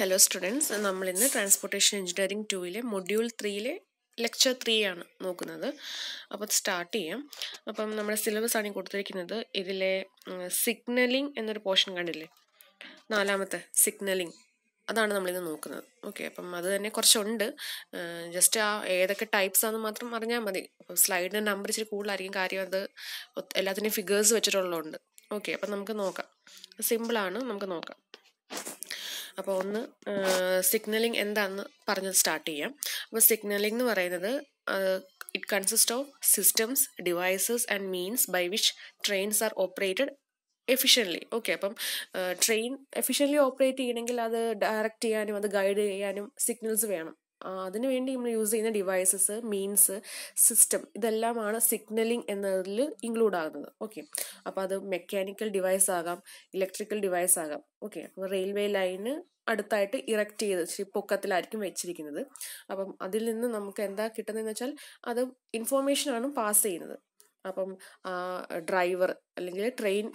hello students ഇന്ന് transportation engineering ടൂയിലെ module ത്രീയിലെ ലെക്ചർ ത്രീ ആണ് നോക്കുന്നത് അപ്പോൾ സ്റ്റാർട്ട് ചെയ്യാം അപ്പം നമ്മുടെ സിലബസ് ആണ് കൊടുത്തിരിക്കുന്നത് ഇതിലെ സിഗ്നലിംഗ് എന്നൊരു പോർഷൻ കണ്ടില്ലേ നാലാമത്തെ സിഗ്നലിംഗ് അതാണ് നമ്മളിന്ന് നോക്കുന്നത് ഓക്കെ അപ്പം അത് തന്നെ കുറച്ചുണ്ട് ജസ്റ്റ് ആ ഏതൊക്കെ ടൈപ്സ് ആണെന്ന് മാത്രം അറിഞ്ഞാൽ മതി അപ്പം സ്ലൈഡിൻ്റെ നമ്പർ ഇച്ചിരി കൂടുതലായിരിക്കും കാര്യം അത് എല്ലാത്തിൻ്റെയും ഫിഗേഴ്സ് വെച്ചിട്ടുള്ളതുകൊണ്ട് ഓക്കെ അപ്പം നമുക്ക് നോക്കാം സിമ്പിളാണ് നമുക്ക് നോക്കാം അപ്പോൾ ഒന്ന് സിഗ്നലിംഗ് എന്താണെന്ന് പറഞ്ഞ് സ്റ്റാർട്ട് ചെയ്യാം അപ്പോൾ സിഗ്നലിംഗ് എന്ന് പറയുന്നത് it consist of systems devices and means by which trains are operated efficiently okay അപ്പം ട്രെയിൻ എഫിഷ്യൻ്റ്ലി ഓപ്പറേറ്റ് ചെയ്യണമെങ്കിൽ അത് ഡയറക്റ്റ് ചെയ്യാനും അത് ഗൈഡ് ചെയ്യാനും സിഗ്നൽസ് വേണം അതിനുവേണ്ടി നമ്മൾ യൂസ് ചെയ്യുന്ന ഡിവൈസസ് മീൻസ് സിസ്റ്റം ഇതെല്ലാമാണ് സിഗ്നലിംഗ് എന്നതിൽ ഇൻക്ലൂഡ് ആകുന്നത് ഓക്കെ അപ്പോൾ അത് മെക്കാനിക്കൽ ഡിവൈസ് ആകാം ഇലക്ട്രിക്കൽ ഡിവൈസ് ആകാം ഓക്കെ അപ്പോൾ റെയിൽവേ ലൈന് അടുത്തായിട്ട് ഇറക്റ്റ് ചെയ്ത് ഇച്ചിരി പൊക്കത്തിലായിരിക്കും വെച്ചിരിക്കുന്നത് അപ്പം അതിൽ നിന്ന് നമുക്ക് എന്താ കിട്ടുന്നതെന്ന് വെച്ചാൽ അത് ഇൻഫോർമേഷനാണ് പാസ് ചെയ്യുന്നത് അപ്പം ഡ്രൈവർ അല്ലെങ്കിൽ ട്രെയിൻ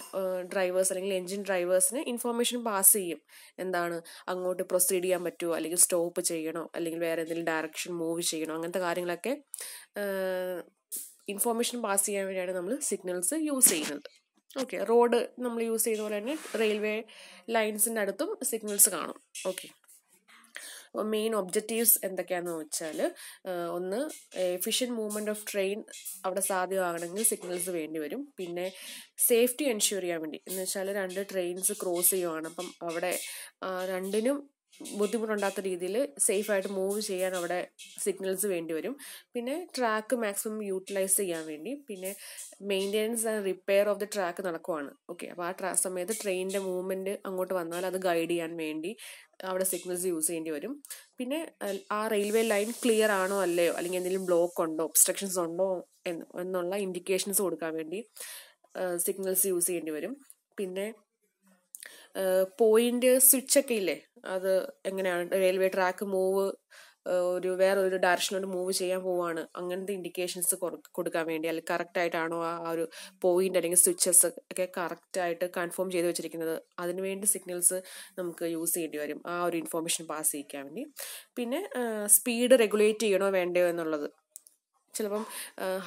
ഡ്രൈവേഴ്സ് അല്ലെങ്കിൽ എൻജിൻ ഡ്രൈവേഴ്സിന് ഇൻഫോർമേഷൻ പാസ് ചെയ്യും എന്താണ് അങ്ങോട്ട് പ്രൊസീഡ് ചെയ്യാൻ പറ്റുമോ അല്ലെങ്കിൽ സ്റ്റോപ്പ് ചെയ്യണോ അല്ലെങ്കിൽ വേറെ എന്തെങ്കിലും ഡയറക്ഷൻ മൂവ് ചെയ്യണോ അങ്ങനത്തെ കാര്യങ്ങളൊക്കെ ഇൻഫോർമേഷൻ പാസ് ചെയ്യാൻ വേണ്ടിയാണ് നമ്മൾ സിഗ്നൽസ് യൂസ് ചെയ്യുന്നത് ഓക്കെ റോഡ് നമ്മൾ യൂസ് ചെയ്ത പോലെ തന്നെ റെയിൽവേ ലൈൻസിൻ്റെ അടുത്തും സിഗ്നൽസ് കാണും ഓക്കെ മെയിൻ ഒബ്ജക്റ്റീവ്സ് എന്തൊക്കെയാണെന്ന് വെച്ചാൽ ഒന്ന് എഫിഷ്യൻ മൂവ്മെൻറ്റ് ഓഫ് ട്രെയിൻ അവിടെ സാധ്യമാകണമെങ്കിൽ സിഗ്നൽസ് വേണ്ടി വരും പിന്നെ സേഫ്റ്റി എൻഷുർ ചെയ്യാൻ വേണ്ടി എന്ന് വെച്ചാൽ രണ്ട് ട്രെയിൻസ് ക്രോസ് ചെയ്യുവാണ് അപ്പം അവിടെ രണ്ടിനും ബുദ്ധിമുട്ടുണ്ടാത്ത രീതിയിൽ സേഫായിട്ട് മൂവ് ചെയ്യാൻ അവിടെ സിഗ്നൽസ് വേണ്ടി വരും പിന്നെ ട്രാക്ക് മാക്സിമം യൂട്ടിലൈസ് ചെയ്യാൻ വേണ്ടി പിന്നെ maintenance and repair of the track നടക്കുവാണ് ഓക്കെ അപ്പോൾ ആ ട്രാ സമയത്ത് ട്രെയിനിൻ്റെ മൂവ്മെൻറ്റ് അങ്ങോട്ട് വന്നാൽ അത് ഗൈഡ് ചെയ്യാൻ വേണ്ടി അവിടെ സിഗ്നൽസ് യൂസ് ചെയ്യേണ്ടി വരും പിന്നെ ആ റെയിൽവേ ലൈൻ ക്ലിയർ ആണോ അല്ലയോ അല്ലെങ്കിൽ എന്തെങ്കിലും ബ്ലോക്ക് ഉണ്ടോ ഒബ്സ്ട്രക്ഷൻസ് ഉണ്ടോ എന്ന് എന്നുള്ള ഇൻഡിക്കേഷൻസ് കൊടുക്കാൻ വേണ്ടി സിഗ്നൽസ് യൂസ് ചെയ്യേണ്ടി വരും പിന്നെ പോയിന്റ് സ്വിച്ചൊക്കെ ഇല്ലേ അത് എങ്ങനെയാണ് റെയിൽവേ ട്രാക്ക് മൂവ് ഒരു വേറെ ഒരു ഡയറക്ഷനോട് മൂവ് ചെയ്യാൻ പോവാണ് അങ്ങനത്തെ ഇൻഡിക്കേഷൻസ് കൊടുക്കാൻ വേണ്ടി അല്ലെങ്കിൽ കറക്റ്റ് ആയിട്ടാണോ ആ ഒരു പോയിന്റ് അല്ലെങ്കിൽ സ്വിച്ചസ് ഒക്കെ കറക്റ്റ് ആയിട്ട് കൺഫേം ചെയ്ത് വെച്ചിരിക്കുന്നത് അതിനുവേണ്ടി സിഗ്നൽസ് നമുക്ക് യൂസ് ചെയ്യേണ്ടി വരും ആ ഒരു ഇൻഫോർമേഷൻ പാസ് ചെയ്യിക്കാൻ വേണ്ടി പിന്നെ സ്പീഡ് റെഗുലേറ്റ് ചെയ്യണോ വേണ്ടയോ എന്നുള്ളത് ചിലപ്പം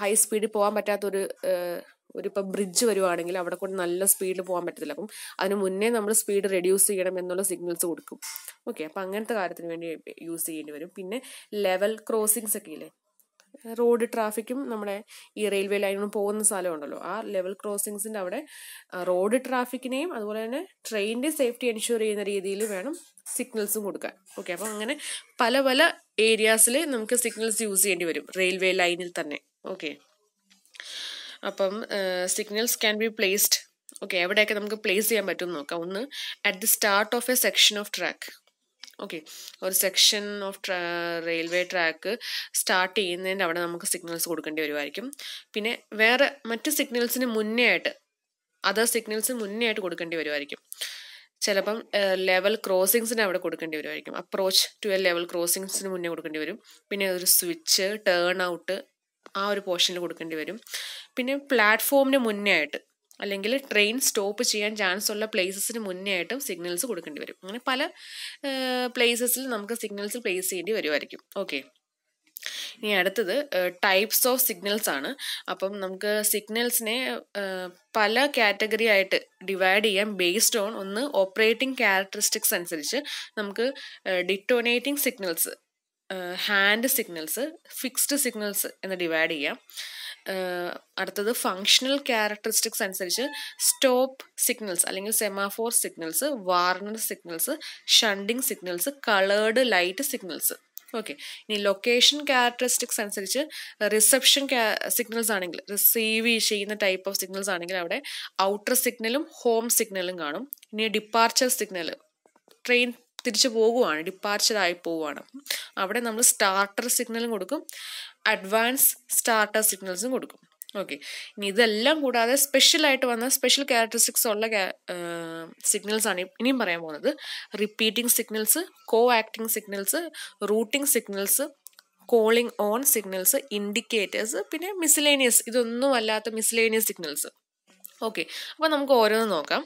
ഹൈ സ്പീഡിൽ പോകാൻ പറ്റാത്തൊരു ഒരു ഇപ്പം ബ്രിഡ്ജ് വരുവാണെങ്കിൽ അവിടെ കൊണ്ട് നല്ല സ്പീഡിൽ പോകാൻ പറ്റത്തില്ല അപ്പം അതിന് മുന്നേ നമ്മൾ സ്പീഡ് റെഡ്യൂസ് ചെയ്യണം എന്നുള്ള സിഗ്നൽസ് കൊടുക്കും ഓക്കെ അപ്പം അങ്ങനത്തെ കാര്യത്തിന് വേണ്ടി യൂസ് ചെയ്യേണ്ടി വരും പിന്നെ ലെവൽ ക്രോസിങ്സ് ഒക്കെ ഇല്ലേ റോഡ് ട്രാഫിക്കും നമ്മുടെ ഈ റെയിൽവേ ലൈനും പോകുന്ന സ്ഥലമുണ്ടല്ലോ ആ ലെവൽ ക്രോസിങ്സിൻ്റെ അവിടെ റോഡ് ട്രാഫിക്കിനെയും അതുപോലെ തന്നെ ട്രെയിനിൻ്റെ സേഫ്റ്റി എൻഷുർ ചെയ്യുന്ന രീതിയിൽ വേണം സിഗ്നൽസും കൊടുക്കാൻ ഓക്കെ അപ്പോൾ അങ്ങനെ പല പല ഏരിയാസിൽ നമുക്ക് സിഗ്നൽസ് യൂസ് ചെയ്യേണ്ടി വരും റെയിൽവേ ലൈനിൽ തന്നെ ഓക്കെ അപ്പം signals can be placed okay എവിടെയൊക്കെ നമുക്ക് പ്ലേസ് ചെയ്യാൻ പറ്റും നോക്കാം ഒന്ന് at the start of a section of track okay ഒരു section of railway track start ചെയ്യുന്നതിൻ്റെ അവിടെ നമുക്ക് സിഗ്നൽസ് കൊടുക്കേണ്ടി വരുമായിരിക്കും പിന്നെ വേറെ മറ്റ് സിഗ്നൽസിന് മുന്നേ ആയിട്ട് അതർ സിഗ്നൽസിന് മുന്നേ ആയിട്ട് കൊടുക്കേണ്ടി വരുമായിരിക്കും ചിലപ്പം ലെവൽ ക്രോസിങ്സിന് അവിടെ കൊടുക്കേണ്ടി വരുമായിരിക്കും അപ്രോച്ച് ടു എ ലെവൽ ക്രോസിങ്സിന് മുന്നേ കൊടുക്കേണ്ടി വരും പിന്നെ ഒരു സ്വിച്ച് ടേൺ ഔട്ട് ആ ഒരു പോർഷനിൽ കൊടുക്കേണ്ടി വരും പിന്നെ പ്ലാറ്റ്ഫോമിന് മുന്നേ ആയിട്ട് അല്ലെങ്കിൽ ട്രെയിൻ സ്റ്റോപ്പ് ചെയ്യാൻ ചാൻസ് ഉള്ള പ്ലേസസിന് മുന്നേ ആയിട്ടും സിഗ്നൽസ് കൊടുക്കേണ്ടി വരും അങ്ങനെ പല പ്ലേസസിൽ നമുക്ക് സിഗ്നൽസ് പ്ലേസ് ചെയ്യേണ്ടി വരുമായിരിക്കും ഓക്കെ ഇനി അടുത്തത് ടൈപ്സ് ഓഫ് സിഗ്നൽസ് ആണ് അപ്പം നമുക്ക് സിഗ്നൽസിനെ പല കാറ്റഗറി ആയിട്ട് ഡിവൈഡ് ചെയ്യാം ബേസ്ഡ് ഓൺ ഒന്ന് ഓപ്പറേറ്റിംഗ് ക്യാരക്ടറിസ്റ്റിക്സ് അനുസരിച്ച് നമുക്ക് detonating signals hand signals fixed signals എന്ന് ഡിവൈഡ് ചെയ്യാം അടുത്തത് ഫങ്ഷണൽ ക്യാരക്ടറിസ്റ്റിക്സ് അനുസരിച്ച് സ്റ്റോപ്പ് സിഗ്നൽസ് അല്ലെങ്കിൽ semaphore signals warner signals shunting signals coloured light signals okay ഇനി ലൊക്കേഷൻ ക്യാരക്ടറിസ്റ്റിക്സ് അനുസരിച്ച് റിസപ്ഷൻ സിഗ്നൽസ് ആണെങ്കിൽ റിസീവ് ചെയ്യുന്ന ടൈപ്പ് ഓഫ് സിഗ്നൽസ് ആണെങ്കിൽ അവിടെ ഔട്ടർ സിഗ്നലും ഹോം സിഗ്നലും കാണും ഇനി ഡിപ്പാർച്ചർ സിഗ്നൽ ട്രെയിൻ തിരിച്ചു പോകുവാണ് ഡിപ്പാർച്ചറായി പോവുകയാണ് അവിടെ നമ്മൾ സ്റ്റാർട്ടർ സിഗ്നലും കൊടുക്കും അഡ്വാൻസ് സ്റ്റാർട്ടർ സിഗ്നൽസും കൊടുക്കും ഓക്കെ ഇനി ഇതെല്ലാം കൂടാതെ സ്പെഷ്യലായിട്ട് വന്ന സ്പെഷ്യൽ ക്യാരക്ടറിസ്റ്റിക്സ് ഉള്ള സിഗ്നൽസ് ആണ് ഇനിയും പറയാൻ പോകുന്നത് repeating signals co acting signals routing signals calling on signals indicators പിന്നെ മിസിലേനിയസ് ഇതൊന്നും അല്ലാത്ത മിസിലേനിയസ് സിഗ്നൽസ് ഓക്കെ അപ്പോൾ നമുക്ക് ഓരോന്ന് നോക്കാം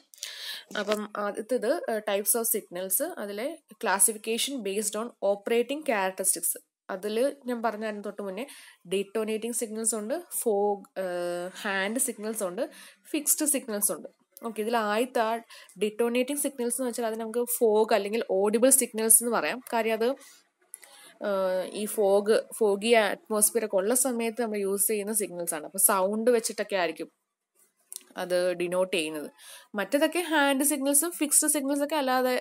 അപ്പം ആദ്യത്തേത് ടൈപ്സ് ഓഫ് സിഗ്നൽസ് അതിലെ classification based on operating characteristics അതിൽ ഞാൻ പറഞ്ഞായിരുന്നു തൊട്ട് മുന്നേ ഡിറ്റോണേറ്റിംഗ് സിഗ്നൽസ് ഉണ്ട് ഫോഗ് ഹാൻഡ് സിഗ്നൽസ് ഉണ്ട് ഫിക്സ്ഡ് സിഗ്നൽസ് ഉണ്ട് ഓക്കെ ഇതിൽ ആദ്യത്തെ ആ ഡിറ്റോണേറ്റിംഗ് സിഗ്നൽസ് എന്ന് വെച്ചാൽ അത് നമുക്ക് ഫോഗ് അല്ലെങ്കിൽ ഓഡിബിൾ സിഗ്നൽസ് എന്ന് പറയാം കാര്യം അത് ഈ ഫോഗ് ഫോഗി അറ്റ്മോസ്ഫിയർ ഒക്കെ ഉള്ള സമയത്ത് നമ്മൾ യൂസ് ചെയ്യുന്ന സിഗ്നൽസ് ആണ് അപ്പോൾ സൗണ്ട് വെച്ചിട്ടൊക്കെ ആയിരിക്കും അത് ഡിനോട്ട് ചെയ്യുന്നത് മറ്റതൊക്കെ ഹാൻഡ് സിഗ്നൽസും ഫിക്സ്ഡ് സിഗ്നൽസ് ഒക്കെ അല്ലാതെ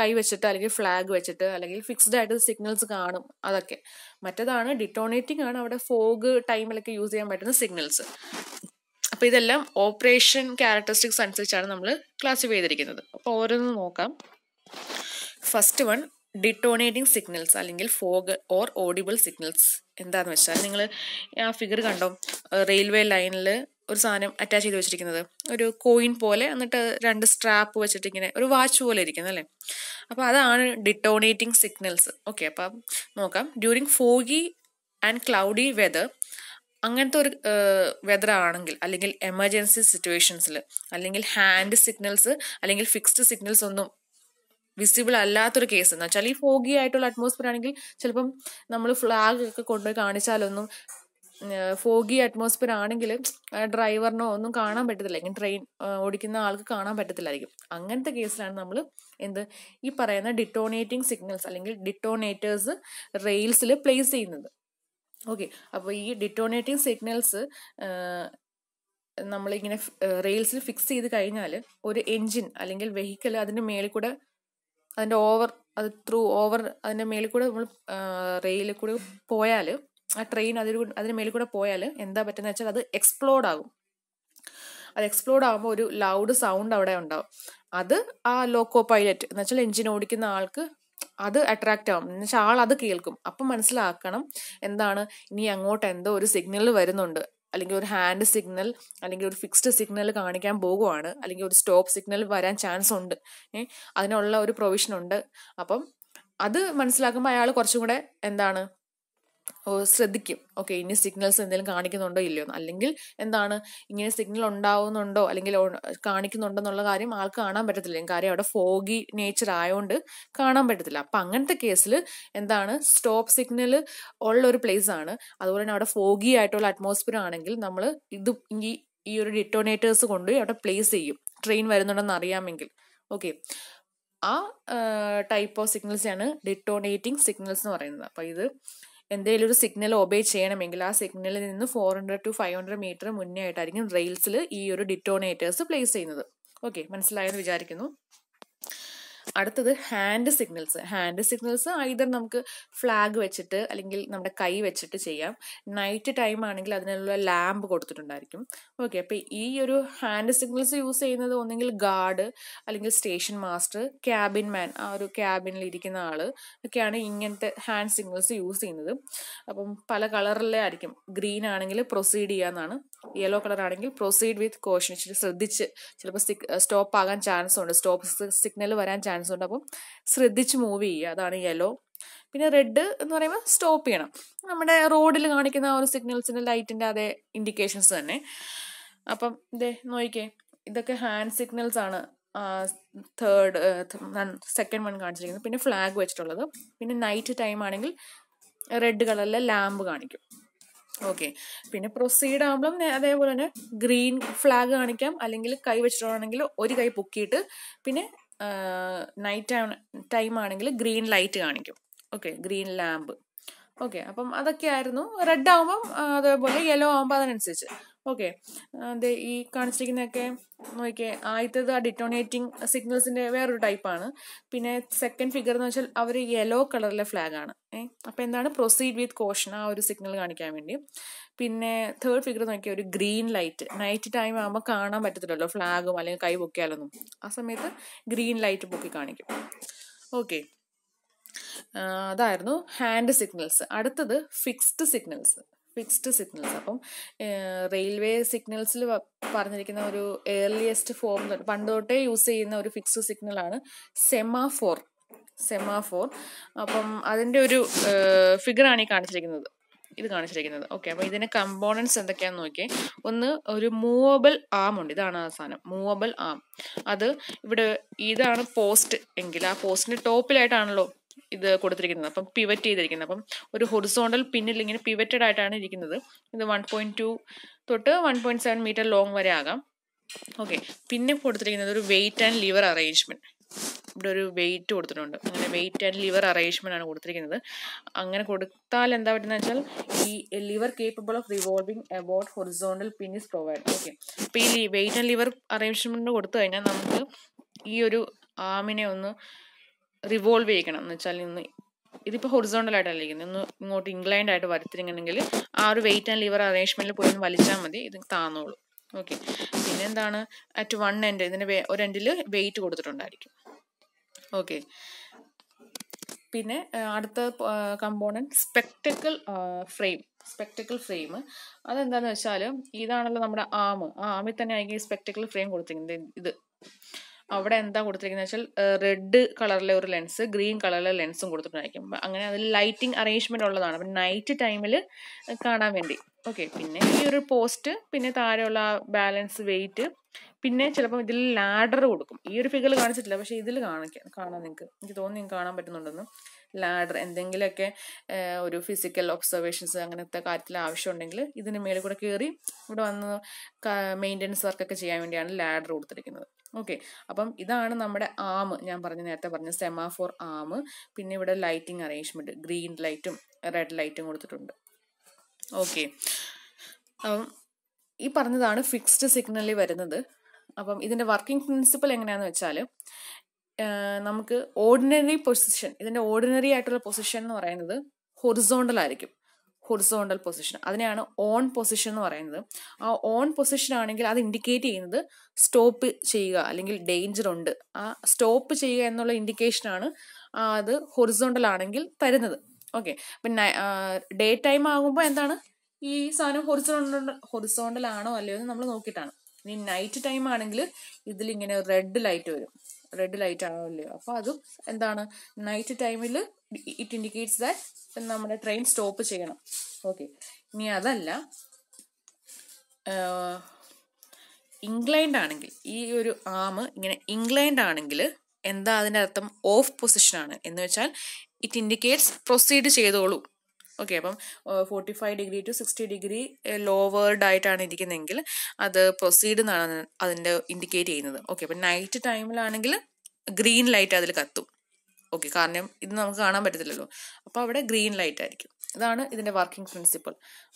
കൈവച്ചിട്ട് അല്ലെങ്കിൽ ഫ്ലാഗ് വെച്ചിട്ട് അല്ലെങ്കിൽ ഫിക്സ്ഡ് ആയിട്ട് സിഗ്നൽസ് കാണും അതൊക്കെ മറ്റതാണ് ഡിറ്റോണേറ്റിംഗ് ആണ് അവിടെ ഫോഗ് ടൈമിലൊക്കെ യൂസ് ചെയ്യാൻ പറ്റുന്ന സിഗ്നൽസ് അപ്പോൾ ഇതെല്ലാം ഓപ്പറേഷൻ ക്യാരക്ടറിസ്റ്റിക്സ് അനുസരിച്ചാണ് നമ്മൾ ക്ലാസിഫൈ ചെയ്തിരിക്കുന്നത് അപ്പോൾ ഓരോന്ന് നോക്കാം ഫസ്റ്റ് വൺ ഡിറ്റോണേറ്റിംഗ് സിഗ്നൽസ് അല്ലെങ്കിൽ ഫോഗ് ഓർ ഓഡിബിൾ സിഗ്നൽസ് എന്താന്ന് വെച്ചാൽ നിങ്ങൾ ആ ഫിഗർ കണ്ടോ റെയിൽവേ ലൈനിൽ ഒരു സാധനം അറ്റാച്ച് ചെയ്ത് വെച്ചിരിക്കുന്നത് ഒരു കോയിൻ പോലെ എന്നിട്ട് രണ്ട് സ്ട്രാപ്പ് വെച്ചിട്ടിങ്ങനെ ഒരു വാച്ച് പോലെ ഇരിക്കുന്നത് അല്ലേ അപ്പോൾ അതാണ് ഡിറ്റോണേറ്റിംഗ് സിഗ്നൽസ് ഓക്കെ അപ്പം നോക്കാം during foggy and cloudy weather അങ്ങനത്തെ ഒരു വെതർ ആണെങ്കിൽ അല്ലെങ്കിൽ എമർജൻസി സിറ്റുവേഷൻസിൽ അല്ലെങ്കിൽ ഹാൻഡ് സിഗ്നൽസ് അല്ലെങ്കിൽ ഫിക്സ്ഡ് സിഗ്നൽസ് ഒന്നും വിസിബിൾ അല്ലാത്തൊരു കേസ് എന്ന് വെച്ചാൽ ഈ ഫോഗി ആയിട്ടുള്ള അറ്റ്മോസ്ഫിയർ ആണെങ്കിൽ ചിലപ്പം നമ്മൾ ഫ്ലാഗ് ഒക്കെ കൊണ്ടുപോയി കാണിച്ചാലൊന്നും ഫോഗി അറ്റ്മോസ്ഫിയർ ആണെങ്കിൽ ഡ്രൈവറിനോ ഒന്നും കാണാൻ പറ്റത്തില്ല ഇങ്ങനെ ട്രെയിൻ ഓടിക്കുന്ന ആൾക്ക് കാണാൻ പറ്റത്തില്ലായിരിക്കും അങ്ങനത്തെ കേസിലാണ് നമ്മൾ എന്ത് ഈ പറയുന്ന ഡിറ്റോണേറ്റിംഗ് സിഗ്നൽസ് അല്ലെങ്കിൽ ഡിറ്റോണേറ്റേഴ്സ് റെയിൽസിൽ പ്ലേസ് ചെയ്യുന്നത് ഓക്കെ അപ്പോൾ ഈ ഡിറ്റോണേറ്റിംഗ് സിഗ്നൽസ് നമ്മളിങ്ങനെ റെയിൽസിൽ ഫിക്സ് ചെയ്ത് കഴിഞ്ഞാൽ ഒരു എൻജിൻ അല്ലെങ്കിൽ വെഹിക്കിൾ അതിൻ്റെ മേളിൽ കൂടെ അതിൻ്റെ ഓവർ അത് ത്രൂ ഓവർ അതിൻ്റെ മേളിൽ കൂടെ നമ്മൾ റെയിലിൽ കൂടെ പോയാൽ ആ ട്രെയിൻ അതിൽ അതിന് മേലിൽ കൂടെ പോയാൽ എന്താ പറ്റുന്ന വെച്ചാൽ അത് എക്സ്പ്ലോഡ് ആകും അത് എക്സ്പ്ലോഡ് ആകുമ്പോൾ ഒരു ലൗഡ് സൗണ്ട് അവിടെ ഉണ്ടാവും അത് ആ ലോക്കോ പൈലറ്റ് എന്ന് വെച്ചാൽ എഞ്ചിൻ ഓടിക്കുന്ന ആൾക്ക് അത് അട്രാക്റ്റ് ആവും എന്ന് വെച്ചാൽ ആൾ അത് കേൾക്കും അപ്പം മനസ്സിലാക്കണം എന്താണ് ഇനി അങ്ങോട്ട് എന്തോ ഒരു സിഗ്നൽ വരുന്നുണ്ട് അല്ലെങ്കിൽ ഒരു ഹാൻഡ് സിഗ്നൽ അല്ലെങ്കിൽ ഒരു ഫിക്സ്ഡ് സിഗ്നൽ കാണിക്കാൻ പോകുവാണ് അല്ലെങ്കിൽ ഒരു സ്റ്റോപ്പ് സിഗ്നൽ വരാൻ ചാൻസ് ഉണ്ട് ഏഹ് അതിനുള്ള ഒരു പ്രൊവിഷൻ ഉണ്ട് അപ്പം അത് മനസ്സിലാക്കുമ്പോൾ അയാൾ കുറച്ചും കൂടെ എന്താണ് ശ്രദ്ധിക്കും ഓക്കെ ഇനി സിഗ്നൽസ് എന്തെങ്കിലും കാണിക്കുന്നുണ്ടോ ഇല്ലയോ അല്ലെങ്കിൽ എന്താണ് ഇങ്ങനെ സിഗ്നൽ ഉണ്ടാവുന്നുണ്ടോ അല്ലെങ്കിൽ കാണിക്കുന്നുണ്ടെന്നുള്ള കാര്യം ആൾക്ക് കാണാൻ പറ്റത്തില്ല കാര്യം അവിടെ ഫോഗി നേച്ചർ ആയതുകൊണ്ട് കാണാൻ പറ്റത്തില്ല അപ്പം അങ്ങനത്തെ കേസിൽ എന്താണ് സ്റ്റോപ്പ് സിഗ്നൽ ഉള്ള ഒരു പ്ലേസ് ആണ് അതുപോലെ തന്നെ അവിടെ ഫോഗി ആയിട്ടുള്ള അറ്റ്മോസ്ഫിയർ ആണെങ്കിൽ നമ്മൾ ഇത് ഈ ഈ ഒരു ഡിറ്റോണേറ്റേഴ്സ് കൊണ്ടുപോയി അവിടെ പ്ലേസ് ചെയ്യും ട്രെയിൻ വരുന്നുണ്ടെന്ന് അറിയാമെങ്കിൽ ഓക്കെ ആ ടൈപ്പ് ഓഫ് സിഗ്നൽസാണ് ഡിറ്റോണേറ്റിംഗ് സിഗ്നൽസ് എന്ന് പറയുന്നത് അപ്പം ഇത് എന്തെങ്കിലും ഒരു സിഗ്നൽ ഒബേ ചെയ്യണമെങ്കിൽ ആ സിഗ്നലിൽ നിന്ന് four hundred to five hundred metre മുന്നേ ആയിട്ടായിരിക്കും റെയിൽസിൽ ഈ ഒരു ഡിറ്റോണേറ്റേഴ്സ് പ്ലേസ് ചെയ്യുന്നത് ഓക്കെ മനസ്സിലായെന്ന് വിചാരിക്കുന്നു അടുത്തത് hand signals hand signals either നമുക്ക് ഫ്ലാഗ് വെച്ചിട്ട് അല്ലെങ്കിൽ നമ്മുടെ കൈ വെച്ചിട്ട് ചെയ്യാം നൈറ്റ് ടൈം ആണെങ്കിൽ അതിനുള്ള ലാമ്പ് കൊടുത്തിട്ടുണ്ടായിരിക്കും ഓക്കെ അപ്പോൾ ഈ ഒരു ഹാൻഡ് സിഗ്നൽസ് യൂസ് ചെയ്യുന്നത് ഒന്നെങ്കിൽ ഗാർഡ് അല്ലെങ്കിൽ സ്റ്റേഷൻ മാസ്റ്റർ ക്യാബിൻ മാൻ ആ ഒരു ക്യാബിനിൽ ഇരിക്കുന്ന ആൾ ഒക്കെയാണ് ഇങ്ങനത്തെ ഹാൻഡ് സിഗ്നൽസ് യൂസ് ചെയ്യുന്നത് അപ്പം പല കളറിലെ ആയിരിക്കും ഗ്രീൻ ആണെങ്കിൽ പ്രൊസീഡ് ചെയ്യാമെന്നാണ് യെല്ലോ കളർ ആണെങ്കിൽ പ്രൊസീഡ് വിത്ത് കോഷൻ ഇച്ചിരി ശ്രദ്ധിച്ച് ചിലപ്പോൾ സ്റ്റോപ്പ് ആകാൻ ചാൻസ് ഉണ്ട് സ്റ്റോപ്പ് സിഗ്നൽ വരാൻ ചാൻസ് ഉണ്ട് അപ്പം ശ്രദ്ധിച്ച് മൂവ് ചെയ്യുക അതാണ് യെല്ലോ പിന്നെ റെഡ് എന്ന് പറയുമ്പോൾ സ്റ്റോപ്പ് ചെയ്യണം നമ്മുടെ റോഡിൽ കാണിക്കുന്ന ആ ഒരു സിഗ്നൽസിൻ്റെ ലൈറ്റിൻ്റെ അതേ ഇൻഡിക്കേഷൻസ് തന്നെ അപ്പം ഇതേ നോക്കിക്കേ ഇതൊക്കെ ഹാൻഡ് സിഗ്നൽസ് ആണ് തേർഡ് സെക്കൻഡ് വൺ കാണിച്ചിരിക്കുന്നത് പിന്നെ ഫ്ലാഗ് വെച്ചിട്ടുള്ളത് പിന്നെ നൈറ്റ് ടൈം ആണെങ്കിൽ റെഡ് കളറിലെ ലാമ്പ് കാണിക്കും ഓക്കെ പിന്നെ പ്രൊസീഡ് ആകുമ്പം അതേപോലെ തന്നെ ഗ്രീൻ ഫ്ലാഗ് കാണിക്കാം അല്ലെങ്കിൽ കൈ വെച്ചിട്ടാണെങ്കിൽ ഒരു കൈ പൊക്കിയിട്ട് പിന്നെ നൈറ്റ് ടൈം ആണെങ്കിൽ ഗ്രീൻ ലൈറ്റ് കാണിക്കും ഓക്കെ ഗ്രീൻ ലാമ്പ് ഓക്കെ അപ്പം അതൊക്കെ ആയിരുന്നു റെഡ് ആകുമ്പം അതേപോലെ യെല്ലോ ആകുമ്പോൾ അതിനനുസരിച്ച് ഓക്കെ ഈ കാണിച്ചിരിക്കുന്നതൊക്കെ നോക്കിയേ ആദ്യത്തേത് ആ ഡിറ്റോണേറ്റിംഗ് സിഗ്നൽസിൻ്റെ വേറൊരു ടൈപ്പാണ് പിന്നെ സെക്കൻഡ് ഫിഗർ എന്ന് വെച്ചാൽ അവർ യെല്ലോ കളറിലെ ഫ്ലാഗാണ് ഏഹ് അപ്പോൾ എന്താണ് പ്രൊസീഡ് വിത്ത് കോഷൻ ആ ഒരു സിഗ്നൽ കാണിക്കാൻ വേണ്ടി പിന്നെ തേർഡ് ഫിഗർ നോക്കിയാൽ ഒരു ഗ്രീൻ ലൈറ്റ് നൈറ്റ് ടൈം ആകുമ്പോൾ കാണാൻ പറ്റത്തില്ലല്ലോ ഫ്ലാഗും അല്ലെങ്കിൽ കൈ പൊക്കിയാലൊന്നും ആ സമയത്ത് ഗ്രീൻ ലൈറ്റ് പൊക്കി കാണിക്കും ഓക്കെ അതായിരുന്നു ഹാൻഡ് സിഗ്നൽസ് അടുത്തത് ഫിക്സ്ഡ് സിഗ്നൽസ് ഫിക്സ്ഡ് സിഗ്നൽസ് അപ്പം റെയിൽവേ സിഗ്നൽസിൽ പറഞ്ഞിരിക്കുന്ന ഒരു ഏർലിയസ്റ്റ് ഫോം പണ്ട് തൊട്ടേ യൂസ് ചെയ്യുന്ന ഒരു ഫിക്സ്ഡ് സിഗ്നലാണ് സെമാഫോർ സെമാഫോർ അപ്പം അതിൻ്റെ ഒരു ഫിഗറാണ് ഈ കാണിച്ചിരിക്കുന്നത് ഇത് കാണിച്ചിരിക്കുന്നത് ഓക്കെ അപ്പോൾ ഇതിൻ്റെ കമ്പോണൻസ് എന്തൊക്കെയാന്ന് നോക്കിയേ ഒന്ന് ഒരു മൂവബിൾ ആം ഉണ്ട് ഇതാണ് ആ സാധനം മൂവബിൾ ആം അത് ഇവിടെ ഇതാണ് പോസ്റ്റ് എങ്കിൽ ആ പോസ്റ്റിൻ്റെ ടോപ്പിലായിട്ടാണല്ലോ ഇത് കൊടുത്തിരിക്കുന്നത് അപ്പം പിവറ്റ് ചെയ്തിരിക്കുന്നത് അപ്പം ഒരു ഹൊറിസോണ്ടൽ പിന്നിൽ ഇങ്ങനെ പിവറ്റഡ് ആയിട്ടാണ് ഇരിക്കുന്നത് ഇത് വൺ പോയിന്റ് ടു തൊട്ട് one point seven metre long വരെ ആകാം ഓക്കെ പിന്നെ കൊടുത്തിരിക്കുന്നത് ഒരു വെയിറ്റ് ആൻഡ് ലിവർ അറേഞ്ച്മെന്റ് ഇവിടെ ഒരു വെയിറ്റ് കൊടുത്തിട്ടുണ്ട് അങ്ങനെ വെയിറ്റ് ആൻഡ് ലിവർ അറേഞ്ച്മെന്റ് ആണ് കൊടുത്തിരിക്കുന്നത് അങ്ങനെ കൊടുത്താൽ എന്താ പറ്റുന്നത് വെച്ചാൽ ഈ lever capable of revolving about horizontal pin is provide okay അപ്പോൾ ഈ വെയിറ്റ് ആൻഡ് ലിവർ അറേഞ്ച്മെന്റ് കൊടുത്തു കഴിഞ്ഞാൽ നമുക്ക് ഈ ഒരു ആമിനെ ഒന്ന് റിവോൾവ് ചെയ്യിക്കണം എന്ന് വെച്ചാൽ ഇന്ന് ഇതിപ്പോൾ ഹൊറിസോണ്ടലായിട്ടല്ല ഇരിക്കുന്നത് ഒന്ന് ഇങ്ങോട്ട് ഇംഗ്ലണ്ട് ആയിട്ട് വരുത്തിരിക്കണമെങ്കിൽ ആ ഒരു വെയിറ്റ് ആൻഡ് ലിവർ അറേഞ്ച്മെൻറ്റിൽ പോയി ഒന്ന് വലിച്ചാൽ മതി ഇത് താന്നോളൂ ഓക്കെ പിന്നെ എന്താണ് അറ്റ് വൺ എൻഡ് ഇതിൻ്റെ ഒരു എൻഡിൽ വെയിറ്റ് കൊടുത്തിട്ടുണ്ടായിരിക്കും ഓക്കെ പിന്നെ അടുത്ത component spectacle frame spectacle frame അതെന്താണെന്ന് വെച്ചാൽ ഇതാണല്ലോ നമ്മുടെ ആം ആ ആമിൽ തന്നെ ആയിരിക്കും സ്പെക്ടക്കിൾ ഫ്രെയിം കൊടുത്തിരിക്കുന്നത് ഇത് അവിടെ എന്താ കൊടുത്തിരിക്കുന്നത് വെച്ചാൽ റെഡ് കളറിലെ ഒരു ലെൻസ് ഗ്രീൻ കളറിലെ ലെൻസും കൊടുത്തിട്ടുണ്ടായിരിക്കും അങ്ങനെ അതിൽ ലൈറ്റിംഗ് അറേഞ്ച്മെന്റ് ഉള്ളതാണ് അപ്പം നൈറ്റ് ടൈമിൽ കാണാൻ വേണ്ടി ഓക്കെ പിന്നെ ഈ ഒരു പോസ്റ്റ് പിന്നെ താഴെയുള്ള ബാലൻസ് വെയിറ്റ് പിന്നെ ചിലപ്പം ഇതിൽ ലാഡർ കൊടുക്കും ഈ ഒരു ഫിഗറിൽ കാണിച്ചിട്ടില്ല പക്ഷേ ഇതിൽ കാണിക്കാം കാണാം നിങ്ങൾക്ക് എനിക്ക് തോന്നുന്നു നിങ്ങൾക്ക് കാണാൻ പറ്റുന്നുണ്ടെന്ന് ലാഡർ എന്തെങ്കിലുമൊക്കെ ഒരു ഫിസിക്കൽ ഒബ്സർവേഷൻസ് അങ്ങനത്തെ കാര്യത്തിൽ ആവശ്യമുണ്ടെങ്കിൽ ഇതിന് മേളിൽ കൂടെ കയറി ഇവിടെ വന്ന് മെയിൻ്റനൻസ് വർക്കൊക്കെ ചെയ്യാൻ വേണ്ടിയാണ് ലാഡർ കൊടുത്തിരിക്കുന്നത് ഓക്കെ അപ്പം ഇതാണ് നമ്മുടെ ആം ഞാൻ പറഞ്ഞ നേരത്തെ പറഞ്ഞ ഫോർ ആം പിന്നെ ഇവിടെ ലൈറ്റിംഗ് അറേഞ്ച്മെൻറ്റ് ഗ്രീൻ ലൈറ്റും റെഡ് ലൈറ്റും കൊടുത്തിട്ടുണ്ട് ഓക്കെ അപ്പം ഈ പറഞ്ഞതാണ് ഫിക്സ്ഡ് സിഗ്നലിൽ വരുന്നത് അപ്പം ഇതിൻ്റെ വർക്കിംഗ് പ്രിൻസിപ്പൽ എങ്ങനെയാണെന്ന് വെച്ചാൽ നമുക്ക് ഓർഡിനറി പൊസിഷൻ ഇതിൻ്റെ ഓർഡിനറി ആയിട്ടുള്ള പൊസിഷൻ എന്ന് പറയുന്നത് ഹൊറിസോണ്ടൽ ആയിരിക്കും ഹൊറിസോണ്ടൽ പൊസിഷൻ അതിനെയാണ് ഓൺ പൊസിഷൻ എന്ന് പറയുന്നത് ആ ഓൺ പൊസിഷൻ ആണെങ്കിൽ അത് ഇൻഡിക്കേറ്റ് ചെയ്യുന്നത് സ്റ്റോപ്പ് ചെയ്യുക അല്ലെങ്കിൽ ഡേഞ്ചർ ഉണ്ട് ആ സ്റ്റോപ്പ് ചെയ്യുക എന്നുള്ള ഇൻഡിക്കേഷനാണ് അത് ഹൊറിസോണ്ടൽ ആണെങ്കിൽ തരുന്നത് ഓക്കെ പിന്നെ ഡേ ടൈം ആകുമ്പോൾ എന്താണ് ഈ സാധനം ഹൊറിസോണ്ടൽ ഹൊറിസോണ്ടൽ ആണോ അല്ലയോ എന്ന് നമ്മൾ നോക്കിയിട്ടാണ് ഇനി നൈറ്റ് ടൈം ആണെങ്കിൽ ഇതിലിങ്ങനെ റെഡ് ലൈറ്റ് വരും റെഡ് ലൈറ്റ് ആവില്ലേ അപ്പോൾ അതും എന്താണ് നൈറ്റ് ടൈമിൽ ഇറ്റ് ഇൻഡിക്കേറ്റ്സ് ദാറ്റ് നമ്മുടെ ട്രെയിൻ സ്റ്റോപ്പ് ചെയ്യണം ഓക്കെ ഇനി അതല്ല ഇംഗ്ലൈൻഡ് ആണെങ്കിൽ ഈ ഒരു ആം ഇങ്ങനെ ഇംഗ്ലൈൻഡ് ആണെങ്കിൽ എന്താ അതിൻ്റെ അർത്ഥം ഓഫ് പൊസിഷനാണ് എന്ന് വെച്ചാൽ ഇറ്റ് ഇൻഡിക്കേറ്റ്സ് പ്രൊസീഡ് ചെയ്തോളൂ ഓക്കെ അപ്പം forty five degree to sixty degree lowered ആയിട്ടാണ് ഇരിക്കുന്നതെങ്കിൽ അത് പ്രൊസീഡ് എന്നാണ് അതിൻ്റെ ഇൻഡിക്കേറ്റ് ചെയ്യുന്നത് ഓക്കെ അപ്പം നൈറ്റ് ടൈമിലാണെങ്കിൽ ഗ്രീൻ ലൈറ്റ് അതിൽ കത്തും ഓക്കെ കാരണം ഇത് നമുക്ക് കാണാൻ പറ്റത്തില്ലല്ലോ അപ്പോൾ അവിടെ ഗ്രീൻ ലൈറ്റ് ആയിരിക്കും ഇതാണ് ഇതിൻ്റെ വർക്കിംഗ് പ്രിൻസിപ്പിൾ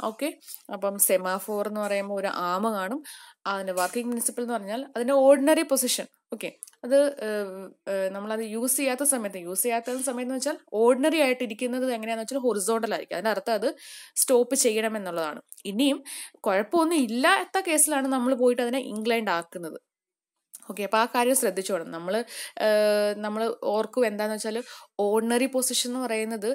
ഓക്കെ അപ്പം സെമാഫോർ എന്ന് പറയുമ്പോൾ ഒരു ആമ കാണും അതിൻ്റെ വർക്കിംഗ് പ്രിൻസിപ്പിൾ എന്ന് പറഞ്ഞാൽ അതിൻ്റെ ഓർഡിനറി പൊസിഷൻ ഓക്കെ അത് നമ്മളത് യൂസ് ചെയ്യാത്ത സമയത്ത് യൂസ് ചെയ്യാത്ത സമയത്ത് എന്ന് വെച്ചാൽ ഓർഡിനറി ആയിട്ട് ഇരിക്കുന്നത് എങ്ങനെയാണെന്ന് വെച്ചാൽ ഹൊറിസോണ്ടൽ ആയിരിക്കും അതിൻ്റെ അർത്ഥം അത് സ്റ്റോപ്പ് ചെയ്യണം എന്നുള്ളതാണ് ഇനിയും കുഴപ്പമൊന്നും ഇല്ലാത്ത കേസിലാണ് നമ്മൾ പോയിട്ട് അതിനെ ഇംഗ്ലണ്ട് ആക്കുന്നത് ഓക്കെ അപ്പോൾ ആ കാര്യം ശ്രദ്ധിച്ചോണം നമ്മൾ നമ്മൾ ഓർക്കും എന്താണെന്ന് വെച്ചാൽ ഓർഡിനറി പൊസിഷൻ എന്ന് പറയുന്നത്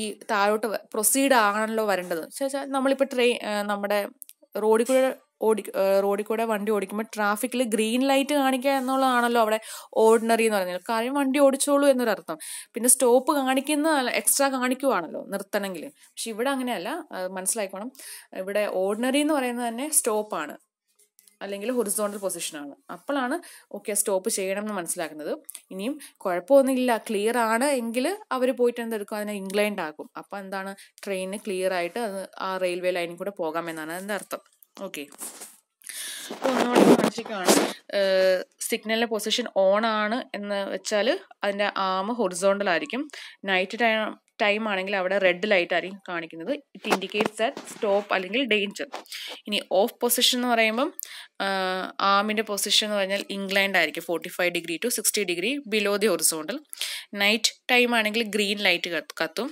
ഈ താഴോട്ട് പ്രൊസീഡ് ആണല്ലോ വരേണ്ടത് വെച്ചാൽ നമ്മളിപ്പോൾ ട്രെയിൻ നമ്മുടെ റോഡിൽ കൂടെ ഓടി റോഡിൽ കൂടെ വണ്ടി ഓടിക്കുമ്പോൾ ട്രാഫിക്കിൽ ഗ്രീൻ ലൈറ്റ് കാണിക്കുക എന്നുള്ളതാണല്ലോ അവിടെ ഓർഡിനറി എന്ന് പറയുന്നത് കാര്യം വണ്ടി ഓടിച്ചോളൂ എന്നൊരർത്ഥം പിന്നെ സ്റ്റോപ്പ് കാണിക്കുന്ന എക്സ്ട്രാ കാണിക്കുവാണല്ലോ നിർത്തണമെങ്കിൽ പക്ഷെ ഇവിടെ അങ്ങനെയല്ല മനസ്സിലാക്കണം ഇവിടെ ഓർഡിനറി എന്ന് പറയുന്നത് തന്നെ സ്റ്റോപ്പാണ് അല്ലെങ്കിൽ ഹൊറിസോണ്ടൽ പൊസിഷനാണ് അപ്പോഴാണ് ഓക്കെ സ്റ്റോപ്പ് ചെയ്യണം എന്ന് മനസ്സിലാക്കുന്നത് ഇനിയും കുഴപ്പമൊന്നുമില്ല ക്ലിയർ ആണ് എങ്കിൽ അവർ പോയിട്ട് എന്തെടുക്കും അതിനെ ഇംഗ്ലണ്ട് ആക്കും അപ്പോൾ എന്താണ് ട്രെയിനിന് ക്ലിയർ ആയിട്ട് അത് ആ റെയിൽവേ ലൈനിൽ കൂടെ എന്നാണ് അതിൻ്റെ അർത്ഥം ഓക്കെ അപ്പോൾ ഒന്നുകൂടി കാണിച്ചിരിക്കുകയാണ് സിഗ്നലിൻ്റെ പൊസിഷൻ ഓൺ ആണ് എന്ന് വെച്ചാൽ അതിൻ്റെ ആം ഹൊറിസോണ്ടൽ ആയിരിക്കും നൈറ്റ് ടൈം ടൈം ആണെങ്കിൽ അവിടെ റെഡ് ലൈറ്റ് ആയിരിക്കും കാണിക്കുന്നത് ഇറ്റ് ഇൻഡിക്കേറ്റ്സ് ദാറ്റ് സ്റ്റോപ്പ് അല്ലെങ്കിൽ ഡേഞ്ചർ ഇനി ഓഫ് പൊസിഷൻ എന്ന് പറയുമ്പം ആമിൻ്റെ പൊസിഷൻ എന്ന് പറഞ്ഞാൽ ഇംഗ്ലണ്ട് ആയിരിക്കും forty five degree to sixty degree below the horizontal night time ആണെങ്കിൽ ഗ്രീൻ ലൈറ്റ് കത്തും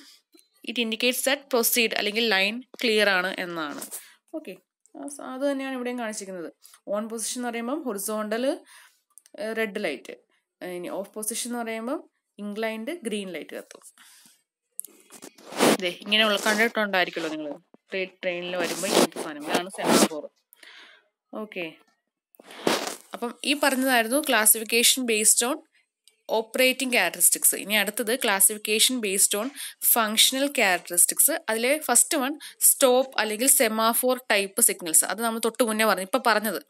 ഇറ്റ് ഇൻഡിക്കേറ്റ്സ് ദാറ്റ് പ്രൊസീഡ് അല്ലെങ്കിൽ ലൈൻ ക്ലിയർ ആണ് എന്നാണ് ഓക്കെ അത് തന്നെയാണ് ഇവിടെയും കാണിച്ചിരിക്കുന്നത് ഓൺ പൊസിഷൻ എന്ന് പറയുമ്പം ഹൊറിസോണ്ടൽ റെഡ് ലൈറ്റ് ഇനി ഓഫ് പൊസിഷൻ എന്ന് പറയുമ്പം ഇംഗ്ലണ്ട് ഗ്രീൻ ലൈറ്റ് കത്തും ഇതേ ഇങ്ങനെയുള്ള കണ്ടിട്ടുണ്ടായിരിക്കുമല്ലോ നിങ്ങൾ ട്രെയിനിൽ വരുമ്പോൾ ഇങ്ങനത്തെ സാധനം ഇതാണ് സെമാഫോർ ഓക്കെ അപ്പം ഈ പറഞ്ഞതായിരുന്നു classification based on operating characteristics ഇനി അടുത്തത് classification based on functional characteristics അതിൽ ഫസ്റ്റ് വൺ സ്റ്റോപ്പ് അല്ലെങ്കിൽ സെമാഫോർ ടൈപ്പ് സിഗ്നൽസ് അത് നമ്മൾ തൊട്ട് മുന്നേ പറഞ്ഞു ഇപ്പം പറഞ്ഞത്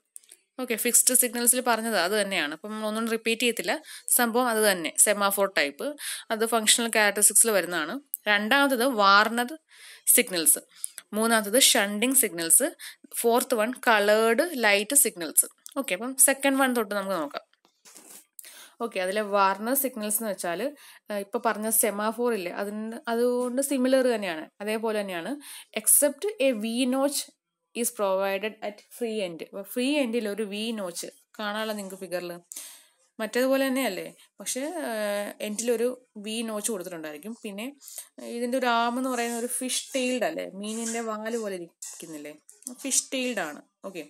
ഓക്കെ ഫിക്സ്ഡ് സിഗ്നൽസിൽ പറഞ്ഞത് അത് തന്നെയാണ് അപ്പം നമ്മൾ ഒന്നും റിപ്പീറ്റ് ചെയ്യത്തില്ല സംഭവം അത് തന്നെ സെമാഫോർ ടൈപ്പ് അത് ഫങ്ഷണൽ ക്യാരക്ടറിസ്റ്റിക്സിൽ വരുന്നതാണ് രണ്ടാമത്തത് വാർണർ സിഗ്നൽസ് മൂന്നാമത്തത് shunting signals fourth one coloured light signals okay അപ്പം സെക്കൻഡ് വൺ തൊട്ട് നമുക്ക് നോക്കാം ഓക്കെ അതിലെ വാർണർ സിഗ്നൽസ് എന്ന് വെച്ചാൽ ഇപ്പോൾ പറഞ്ഞ സെമാഫോർ ഇല്ലേ അതിന് അതുകൊണ്ട് സിമിലർ തന്നെയാണ് അതേപോലെ തന്നെയാണ് except a V notch is provided at free end free എൻഡിൽ ഒരു വി നോച്ച് കാണാനുള്ള നിങ്ങൾക്ക് ഫിഗറിൽ മറ്റേതുപോലെ തന്നെയല്ലേ പക്ഷെ എൻഡിലൊരു വി നോച്ച് കൊടുത്തിട്ടുണ്ടായിരിക്കും പിന്നെ ഇതിൻ്റെ ഒരു ആം എന്ന് പറയുന്ന ഒരു ഫിഷ് ടെയിൽഡ് അല്ലേ മീനിൻ്റെ വാല് പോലെ ഇരിക്കുന്നില്ലേ ഫിഷ് ടെയിൽഡ് ആണ് ഓക്കെ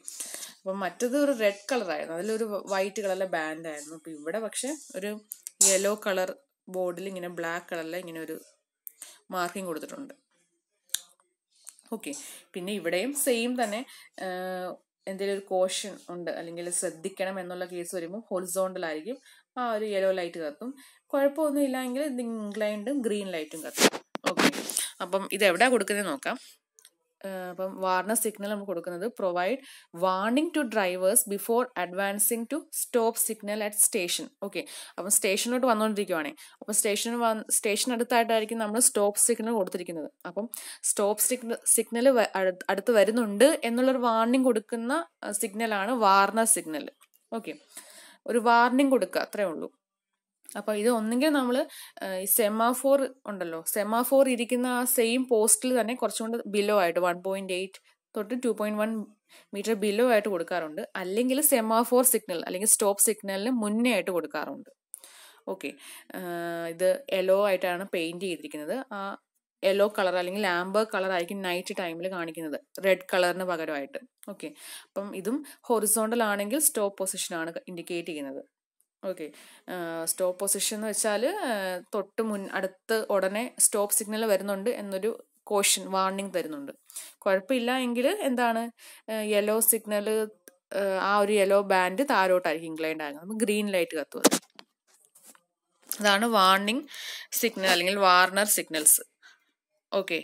അപ്പം മറ്റത് ഒരു റെഡ് കളറായിരുന്നു അതിലൊരു വൈറ്റ് കളറിലെ ബാൻഡായിരുന്നു അപ്പോൾ ഇവിടെ പക്ഷെ ഒരു യെല്ലോ കളർ ബോർഡിൽ ഇങ്ങനെ ബ്ലാക്ക് കളറിൽ ഇങ്ങനെ ഒരു മാർക്കിംഗ് കൊടുത്തിട്ടുണ്ട് ഓക്കെ പിന്നെ ഇവിടെയും സെയിം തന്നെ എന്തെങ്കിലും ഒരു കോഷൻ ഉണ്ട് അല്ലെങ്കിൽ ശ്രദ്ധിക്കണം എന്നുള്ള കേസ് വരുമ്പോൾ ഹൊറിസോണ്ടലായിരിക്കും ആ ഒരു യെല്ലോ ലൈറ്റ് കത്തും കുഴപ്പമൊന്നും ഇല്ലെങ്കിൽ ഇത് ഇൻക്ലൈൻഡും ഗ്രീൻ ലൈറ്റും കത്തും ഓക്കെ അപ്പം ഇത് എവിടെയാണ് കൊടുക്കുന്നത് നോക്കാം അപ്പം വാർണർ സിഗ്നൽ നമ്മൾ കൊടുക്കുന്നത് provide warning to drivers before advancing to stop signal at station okay അപ്പം സ്റ്റേഷനിലോട്ട് വന്നുകൊണ്ടിരിക്കുവാണേ അപ്പം സ്റ്റേഷൻ സ്റ്റേഷൻ അടുത്തായിട്ടായിരിക്കും നമ്മൾ സ്റ്റോപ്പ് സിഗ്നൽ കൊടുത്തിരിക്കുന്നത് അപ്പം സ്റ്റോപ്പ് സിഗ്നൽ സിഗ്നൽ അടുത്ത് വരുന്നുണ്ട് എന്നുള്ളൊരു വാർണിംഗ് കൊടുക്കുന്ന സിഗ്നലാണ് വാർണർ സിഗ്നൽ ഓക്കെ ഒരു വാർണിംഗ് കൊടുക്കുക അത്രേ ഉള്ളൂ അപ്പോൾ ഇത് ഒന്നെങ്കിൽ നമ്മൾ സെമാഫോർ ഉണ്ടല്ലോ സെമാഫോർ ഇരിക്കുന്ന ആ സെയിം പോസ്റ്റിൽ തന്നെ കുറച്ചുകൊണ്ട് ബിലോ ആയിട്ട് വൺ പോയിന്റ് എയ്റ്റ് തൊട്ട് two point one metre below ആയിട്ട് കൊടുക്കാറുണ്ട് അല്ലെങ്കിൽ സെമാഫോർ സിഗ്നൽ അല്ലെങ്കിൽ സ്റ്റോപ്പ് സിഗ്നലിന് മുന്നേ ആയിട്ട് കൊടുക്കാറുണ്ട് ഓക്കെ ഇത് യെല്ലോ ആയിട്ടാണ് പെയിന്റ് ചെയ്തിരിക്കുന്നത് ആ യെല്ലോ കളർ അല്ലെങ്കിൽ ആംബർ കളർ ആയിരിക്കും നൈറ്റ് ടൈമിൽ കാണിക്കുന്നത് റെഡ് കളറിന് പകരമായിട്ട് ഓക്കെ അപ്പം ഇതും ഹൊറിസോണ്ടൽ ആണെങ്കിൽ സ്റ്റോപ്പ് പൊസിഷനാണ് ഇൻഡിക്കേറ്റ് ചെയ്യുന്നത് ഓക്കെ സ്റ്റോപ്പ് പൊസിഷൻ എന്ന് വെച്ചാൽ തൊട്ട് മുൻ അടുത്ത് ഉടനെ സ്റ്റോപ്പ് സിഗ്നൽ വരുന്നുണ്ട് എന്നൊരു കോഷൻ വാർണിംഗ് തരുന്നുണ്ട് കുഴപ്പമില്ല എങ്കിൽ എന്താണ് യെല്ലോ സിഗ്നൽ ആ ഒരു യെല്ലോ ബാൻഡ് താരോട്ടായിരിക്കും ഇംഗ്ലണ്ട് ആകുന്നത് നമുക്ക് ഗ്രീൻ ലൈറ്റ് കത്തും അതാണ് വാർണിംഗ് സിഗ്നൽ അല്ലെങ്കിൽ വാർണർ സിഗ്നൽസ് ഓക്കെ